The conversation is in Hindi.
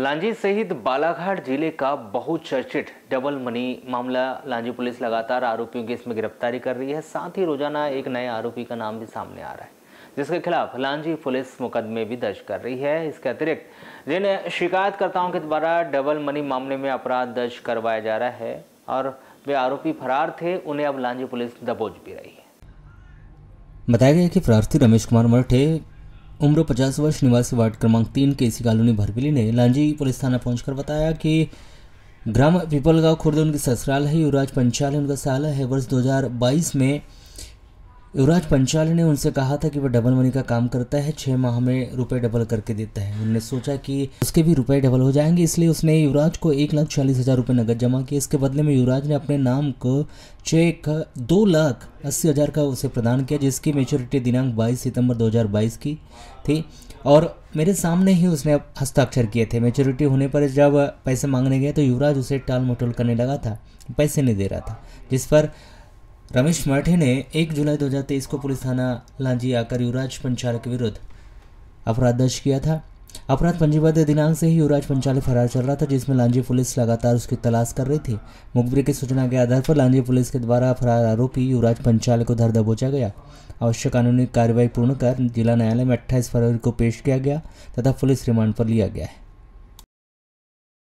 लांजी सहित बालाघाट जिले का बहुचर्चित डबल मनी मामला लांजी पुलिस लगातार आरोपियों की इसमें गिरफ्तारी कर रही है साथ ही रोजाना एक नए आरोपी का नाम भी सामने आ रहा है जिसके खिलाफ लांजी पुलिस मुकदमे भी दर्ज कर रही है इसके अतिरिक्त जिन शिकायतकर्ताओं के द्वारा डबल मनी मामले में अपराध दर्ज करवाया जा रहा है और वे आरोपी फरार थे उन्हें अब लांजी पुलिस दबोच भी रही है बताया गया कि प्रार्थी रमेश कुमार मरठे उम्र 50 वर्ष निवासी वार्ड क्रमांक तीन के इसी कॉलोनी भरबिली ने लांजी पुलिस थाना पहुंचकर बताया कि ग्राम पिपलगांव खुर्द उनकी ससुराल है युवराज पंचाल उनका साल है वर्ष 2022 में युवराज पंचाल ने उनसे कहा था कि वह डबल मनी का काम करता है छः माह में रुपए डबल करके देता है उनने सोचा कि उसके भी रुपए डबल हो जाएंगे इसलिए उसने युवराज को एक लाख चालीस हज़ार रुपये नकद जमा किए इसके बदले में युवराज ने अपने नाम को चेक दो लाख अस्सी हज़ार का उसे प्रदान किया जिसकी मेच्योरिटी दिनांक बाईस सितंबर दो की थी और मेरे सामने ही उसने हस्ताक्षर किए थे मेच्योरिटी होने पर जब पैसे मांगने गए तो युवराज उसे टाल मटोल करने लगा था पैसे नहीं दे रहा था जिस पर रमेश मराठे ने 1 जुलाई 2023 को पुलिस थाना लांजी आकर युवराज पंचाल के विरुद्ध अपराध दर्ज किया था अपराध पंजीबद्ध दिनांक से ही युवराज पंचाल फरार चल रहा था जिसमें लांजी पुलिस लगातार उसकी तलाश कर रही थी मुखबिर की सूचना के आधार पर लांजी पुलिस के द्वारा फरार आरोपी युवराज पंचाल को धर दबोचा गया आवश्यक कानूनी कार्रवाई पूर्ण कर जिला न्यायालय में अट्ठाईस फरवरी को पेश किया गया तथा पुलिस रिमांड पर लिया गया है